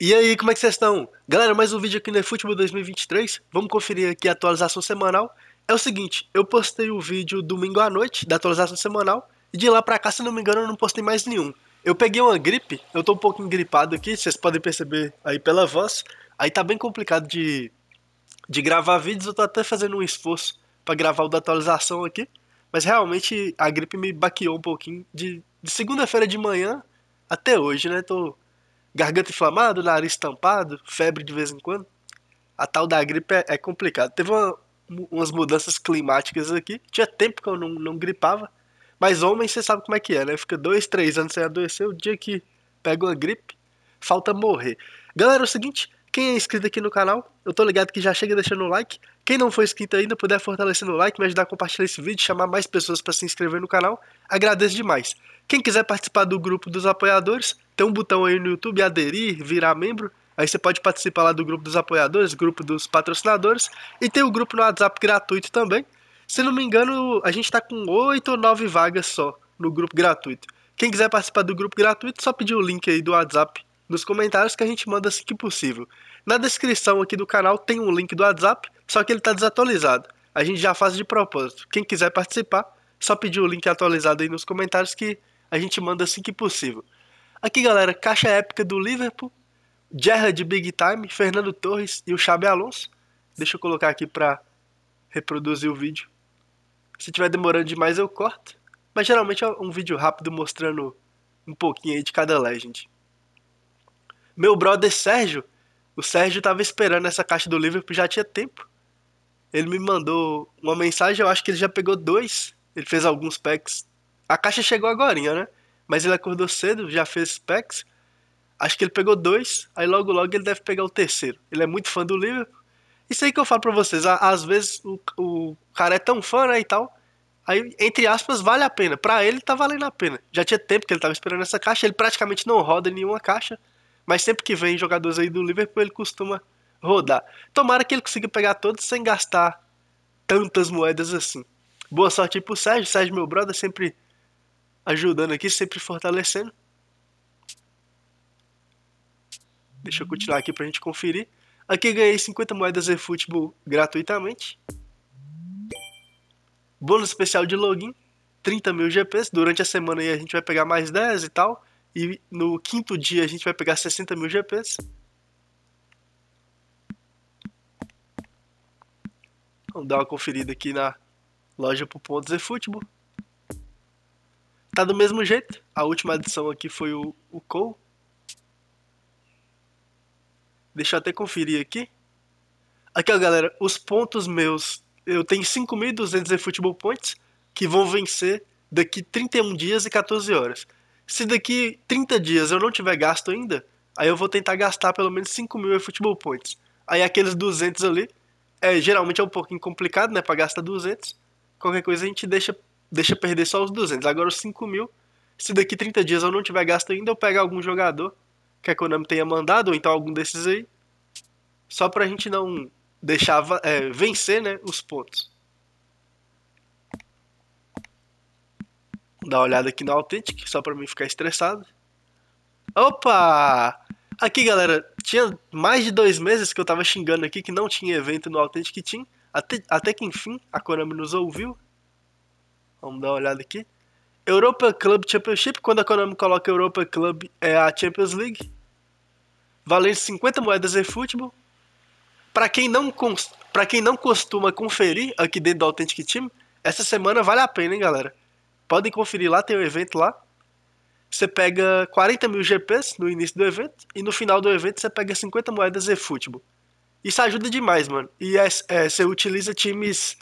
E aí, como é que vocês estão? Galera, mais um vídeo aqui no Futebol 2023. Vamos conferir aqui a atualização semanal. É o seguinte, eu postei o vídeo domingo à noite da atualização semanal e de lá pra cá, se não me engano, eu não postei mais nenhum. Eu peguei uma gripe, eu tô um pouco gripado aqui, vocês podem perceber aí pela voz. Aí tá bem complicado de, de gravar vídeos, eu tô até fazendo um esforço para gravar o da atualização aqui. Mas realmente a gripe me baqueou um pouquinho de, de segunda-feira de manhã até hoje, né? Tô garganta inflamada, nariz tampado, febre de vez em quando. A tal da gripe é, é complicado. Teve uma, umas mudanças climáticas aqui. Tinha tempo que eu não, não gripava. Mas homem, você sabe como é que é, né? Fica dois, três anos sem adoecer. O dia que pega uma gripe, falta morrer. Galera, é o seguinte. Quem é inscrito aqui no canal, eu tô ligado que já chega deixando o like. Quem não for inscrito ainda, puder fortalecer no like, me ajudar a compartilhar esse vídeo, chamar mais pessoas para se inscrever no canal, agradeço demais. Quem quiser participar do grupo dos apoiadores, tem um botão aí no YouTube, aderir, virar membro, Aí você pode participar lá do grupo dos apoiadores, grupo dos patrocinadores e tem o grupo no WhatsApp gratuito também. Se não me engano, a gente está com oito ou nove vagas só no grupo gratuito. Quem quiser participar do grupo gratuito, só pedir o link aí do WhatsApp nos comentários que a gente manda assim que possível. Na descrição aqui do canal tem um link do WhatsApp, só que ele está desatualizado. A gente já faz de propósito. Quem quiser participar, só pedir o link atualizado aí nos comentários que a gente manda assim que possível. Aqui, galera, caixa épica do Liverpool, Gerrard Big Time, Fernando Torres e o Xabi Alonso. Deixa eu colocar aqui para reproduzir o vídeo. Se tiver demorando demais eu corto, mas geralmente é um vídeo rápido mostrando um pouquinho aí de cada legend. Meu brother Sérgio, o Sérgio tava esperando essa caixa do Liverpool já tinha tempo. Ele me mandou uma mensagem, eu acho que ele já pegou dois. Ele fez alguns packs. A caixa chegou agora, né? Mas ele acordou cedo, já fez packs. Acho que ele pegou dois, aí logo logo ele deve pegar o terceiro. Ele é muito fã do Liverpool. Isso aí que eu falo pra vocês, às vezes o, o cara é tão fã, né, e tal, aí, entre aspas, vale a pena. Pra ele tá valendo a pena. Já tinha tempo que ele tava esperando essa caixa, ele praticamente não roda em nenhuma caixa. Mas sempre que vem jogadores aí do Liverpool, ele costuma rodar. Tomara que ele consiga pegar todos sem gastar tantas moedas assim. Boa sorte aí pro Sérgio. Sérgio, meu brother, sempre ajudando aqui, sempre fortalecendo. Deixa eu continuar aqui pra gente conferir. Aqui ganhei 50 moedas e futebol gratuitamente. Bônus especial de login, 30 mil GPs. Durante a semana aí a gente vai pegar mais 10 e tal. E no quinto dia a gente vai pegar 60 mil GPs. Vamos dar uma conferida aqui na loja por pontos e futebol. Tá do mesmo jeito. A última adição aqui foi o, o Cole. Deixa eu até conferir aqui. Aqui, ó, galera, os pontos meus. Eu tenho 5.200 e futebol points que vão vencer daqui 31 dias e 14 horas se daqui 30 dias eu não tiver gasto ainda, aí eu vou tentar gastar pelo menos 5 mil em futebol points. Aí aqueles 200 ali, é, geralmente é um pouquinho complicado, né, pra gastar 200. Qualquer coisa a gente deixa, deixa perder só os 200. Agora os 5 mil, se daqui 30 dias eu não tiver gasto ainda, eu pego algum jogador que a Konami tenha mandado, ou então algum desses aí, só pra gente não deixar é, vencer, né, os pontos. dar uma olhada aqui na Authentic, só para mim ficar estressado. Opa! Aqui, galera, tinha mais de dois meses que eu tava xingando aqui que não tinha evento no Authentic Team. Até, até que enfim, a Konami nos ouviu. Vamos dar uma olhada aqui. Europa Club Championship, quando a Konami coloca Europa Club, é a Champions League. Valendo 50 moedas em futebol. Para quem não para quem não costuma conferir aqui dentro do Authentic Team, essa semana vale a pena, hein, galera? Podem conferir lá, tem um evento lá. Você pega 40 mil GPs no início do evento e no final do evento você pega 50 moedas e futebol. Isso ajuda demais, mano. E é, é, você utiliza times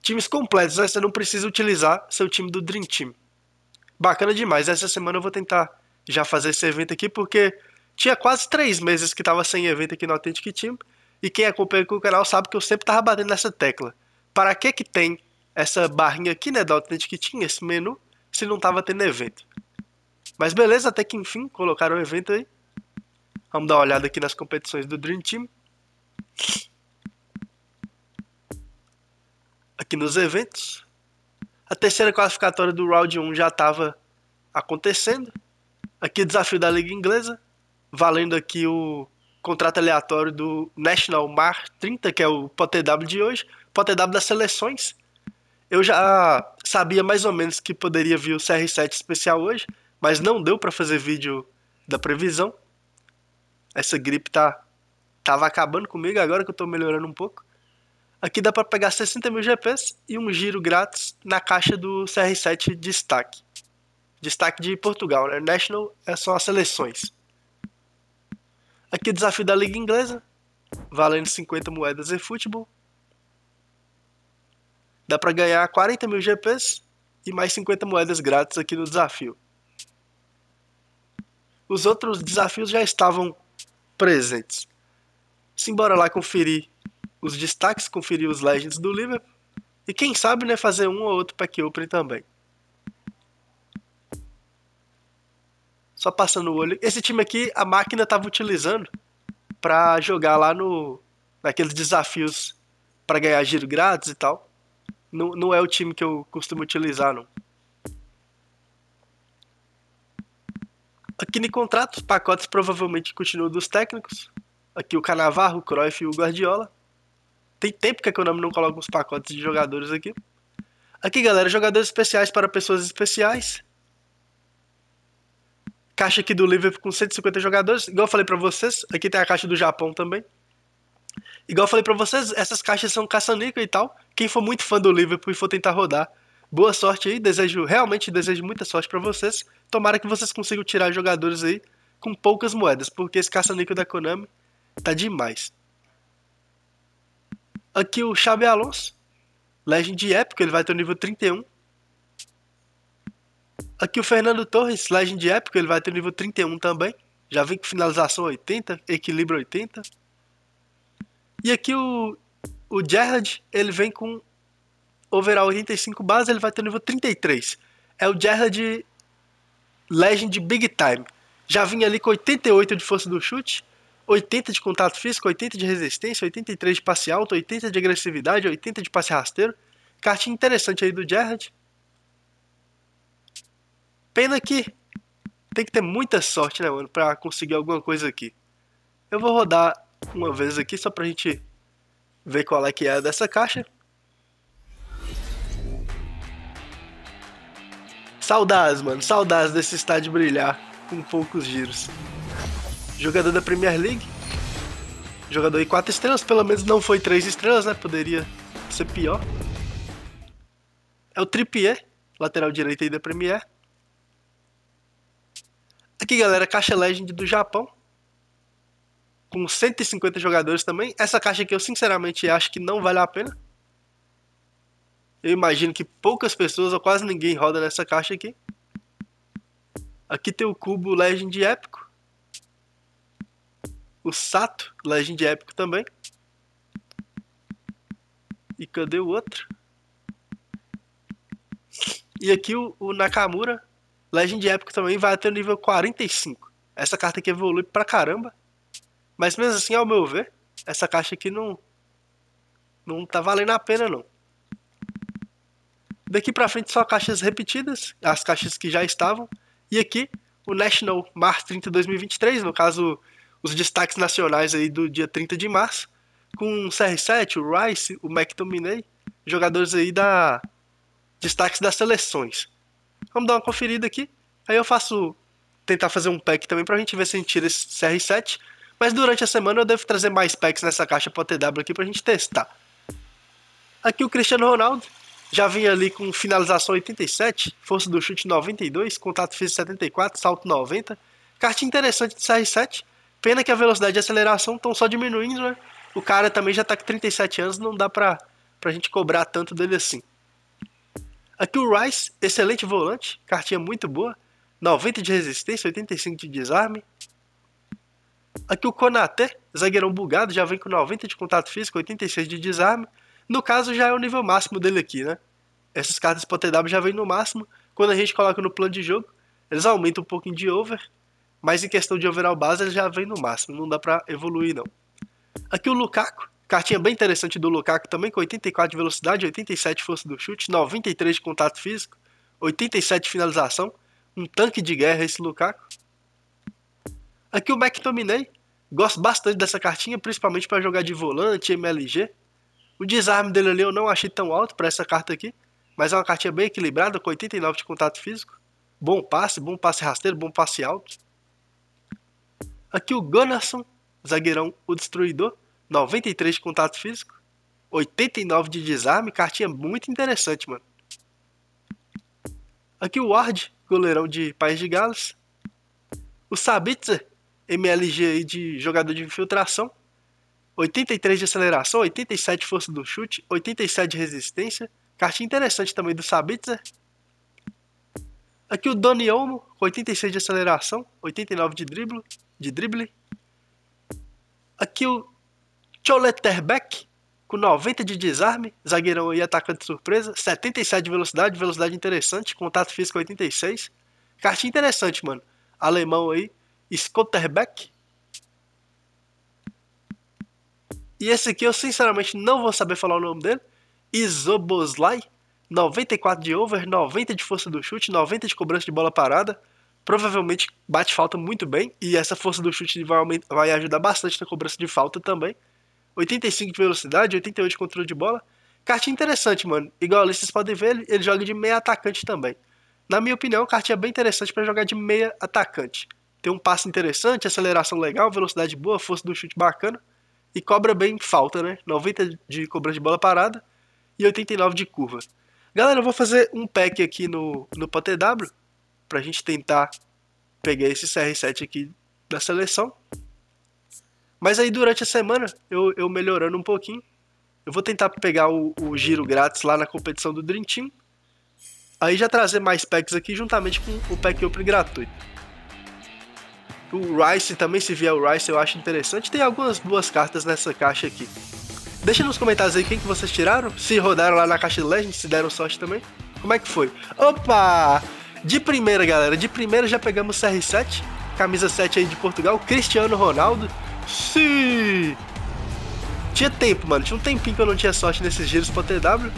times completos, né? Você não precisa utilizar seu time do Dream Team. Bacana demais. Essa semana eu vou tentar já fazer esse evento aqui, porque tinha quase três meses que tava sem evento aqui no Authentic Team. E quem acompanha aqui o canal sabe que eu sempre tava batendo nessa tecla. Para que que tem essa barrinha aqui, né, da Outnet que tinha esse menu, se não tava tendo evento. Mas beleza, até que enfim, colocaram o evento aí. Vamos dar uma olhada aqui nas competições do Dream Team. Aqui nos eventos. A terceira classificatória do Round 1 já estava acontecendo. Aqui o desafio da Liga Inglesa, valendo aqui o contrato aleatório do National Mar 30, que é o POTW de hoje, POTW das seleções, eu já sabia mais ou menos que poderia vir o CR7 especial hoje, mas não deu para fazer vídeo da previsão. Essa gripe tá tava acabando comigo agora que eu tô melhorando um pouco. Aqui dá para pegar 60 mil GPs e um giro grátis na caixa do CR7 Destaque. Destaque de Portugal, né? National é só as seleções. Aqui desafio da Liga Inglesa, valendo 50 moedas e futebol. Dá para ganhar 40 mil GPs e mais 50 moedas grátis aqui no desafio. Os outros desafios já estavam presentes. Simbora lá conferir os destaques, conferir os legends do Liverpool e quem sabe né, fazer um ou outro pack open também. Só passando o olho. Esse time aqui a máquina estava utilizando para jogar lá no naqueles desafios para ganhar giro grátis e tal não, não é o time que eu costumo utilizar, não. Aqui no contrato, os pacotes provavelmente continuam dos técnicos. Aqui o Canavarro, o Cruyff e o Guardiola. Tem tempo que a Konami não coloca uns pacotes de jogadores aqui. Aqui, galera, jogadores especiais para pessoas especiais. Caixa aqui do Liverpool com 150 jogadores. Igual eu falei para vocês, aqui tem a caixa do Japão também. Igual eu falei para vocês, essas caixas são caça-níquel e tal. Quem for muito fã do Liverpool e for tentar rodar, boa sorte aí. Desejo, realmente desejo muita sorte para vocês. Tomara que vocês consigam tirar jogadores aí com poucas moedas, porque esse caça-níquel da Konami tá demais. Aqui o Xabi Alonso, Legend épico, ele vai ter o nível 31. Aqui o Fernando Torres, Legend épico, ele vai ter o nível 31 também. Já vi que finalização 80, equilíbrio 80. E aqui o, o ele vem com overall 85 base, ele vai ter o nível 33. É o Gerard Legend Big Time. Já vinha ali com 88 de força do chute, 80 de contato físico, 80 de resistência, 83 de passe alto, 80 de agressividade, 80 de passe rasteiro. Cartinha interessante aí do Gerard. Pena que tem que ter muita sorte, né, mano, pra conseguir alguma coisa aqui. Eu vou rodar uma vez aqui, só pra gente ver qual é que é dessa caixa. Saudades, mano, saudades desse estádio brilhar com poucos giros. Jogador da Premier League, jogador de 4 estrelas, pelo menos não foi 3 estrelas, né? Poderia ser pior. É o Trippier, lateral direito aí da Premier. Aqui, galera, caixa Legend do Japão com 150 jogadores também. Essa caixa aqui eu sinceramente acho que não vale a pena. Eu imagino que poucas pessoas ou quase ninguém roda nessa caixa aqui. Aqui tem o cubo Legend épico. O Sato Legend épico também. E cadê o outro? E aqui o, o Nakamura Legend épico também vai até o nível 45. Essa carta aqui evolui pra caramba. Mas mesmo assim, ao meu ver, essa caixa aqui não não tá valendo a pena não. Daqui para frente só caixas repetidas, as caixas que já estavam. E aqui o National Março 30 2023, no caso os destaques nacionais aí do dia 30 de março, com o CR7, o Rice, o McTominay, jogadores aí da destaques das seleções. Vamos dar uma conferida aqui. Aí eu faço tentar fazer um pack também pra gente ver se a gente tira esse CR7 mas durante a semana eu devo trazer mais packs nessa caixa para TW aqui pra gente testar. Aqui o Cristiano Ronaldo. Já vinha ali com finalização 87, força do chute 92, contato físico 74, salto 90. Carta interessante de CR7. Pena que a velocidade e a aceleração estão só diminuindo, né? O cara também já tá com 37 anos, não dá pra, pra gente cobrar tanto dele assim. Aqui o Rice, excelente volante, cartinha muito boa. 90 de resistência, 85 de desarme, Aqui o Konaté, zagueirão bugado, já vem com 90 de contato físico, 86 de desarme. No caso, já é o nível máximo dele aqui, né? Essas cartas para TW já vem no máximo. Quando a gente coloca no plano de jogo, eles aumentam um pouquinho de over. Mas em questão de overall base, eles já vem no máximo. Não dá para evoluir, não. Aqui o Lukaku. Cartinha bem interessante do Lukaku também, com 84 de velocidade, 87 de força do chute, 93 de contato físico, 87 de finalização. Um tanque de guerra esse Lukaku. Aqui o McTominay, gosto bastante dessa cartinha, principalmente para jogar de volante, MLG. O desarme dele ali eu não achei tão alto para essa carta aqui, mas é uma cartinha bem equilibrada, com 89 de contato físico. Bom passe, bom passe rasteiro, bom passe alto. Aqui o Gunnarsson, zagueirão, o destruidor, 93 de contato físico, 89 de desarme, cartinha muito interessante, mano. Aqui o Ward, goleirão de País de Gales. O Sabitzer, MLG aí de jogador de infiltração. 83 de aceleração, 87 força do chute, 87 de resistência. Cartinha interessante também do Sabitzer. Aqui o Doni Olmo, com 86 de aceleração, 89 de driblo, De drible. Aqui o Choleterbeck, com 90 de desarme, zagueirão e atacante surpresa, 77 de velocidade, velocidade interessante, contato físico 86. Cartinha interessante, mano. Alemão aí, Scotterbeck E esse aqui eu sinceramente não vou saber falar o nome dele. Isoboslai. 94 de over, 90 de força do chute, 90 de cobrança de bola parada. Provavelmente bate falta muito bem. E essa força do chute vai, vai ajudar bastante na cobrança de falta também. 85 de velocidade, 88 de controle de bola. Cartinha interessante, mano. Igual ali vocês podem ver, ele joga de meia atacante também. Na minha opinião, cartinha bem interessante para jogar de meia atacante tem um passe interessante, aceleração legal, velocidade boa, força do chute bacana e cobra bem falta, né? 90 de cobrança de bola parada e 89 de curva. Galera, eu vou fazer um pack aqui no, no PTW pra gente tentar pegar esse CR7 aqui da seleção. Mas aí durante a semana, eu, eu melhorando um pouquinho, eu vou tentar pegar o, o giro grátis lá na competição do Dream Team. Aí já trazer mais packs aqui juntamente com o pack Open gratuito. O Rice também, se vier o Rice, eu acho interessante. Tem algumas boas cartas nessa caixa aqui. Deixa nos comentários aí quem que vocês tiraram, se rodaram lá na caixa de Legend, se deram sorte também. Como é que foi? Opa! De primeira, galera, de primeira já pegamos CR7, camisa 7 aí de Portugal, Cristiano Ronaldo. Sim! Tinha tempo, mano, tinha um tempinho que eu não tinha sorte nesses giros pro TW.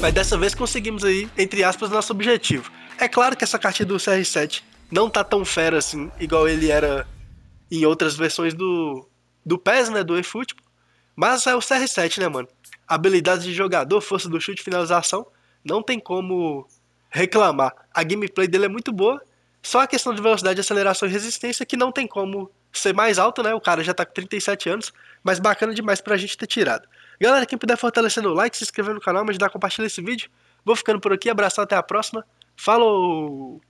Mas dessa vez conseguimos aí, entre aspas, nosso objetivo. É claro que essa carta é do CR7 não tá tão fera assim, igual ele era em outras versões do, do PES, né? Do eFootball. Mas é o CR7, né, mano? Habilidade de jogador, força do chute, finalização. Não tem como reclamar. A gameplay dele é muito boa. Só a questão de velocidade, aceleração e resistência que não tem como ser mais alto, né? O cara já tá com 37 anos, mas bacana demais pra gente ter tirado. Galera, quem puder fortalecer no like, se inscrever no canal, me ajudar a compartilhar esse vídeo. Vou ficando por aqui, abraço, até a próxima. Falou!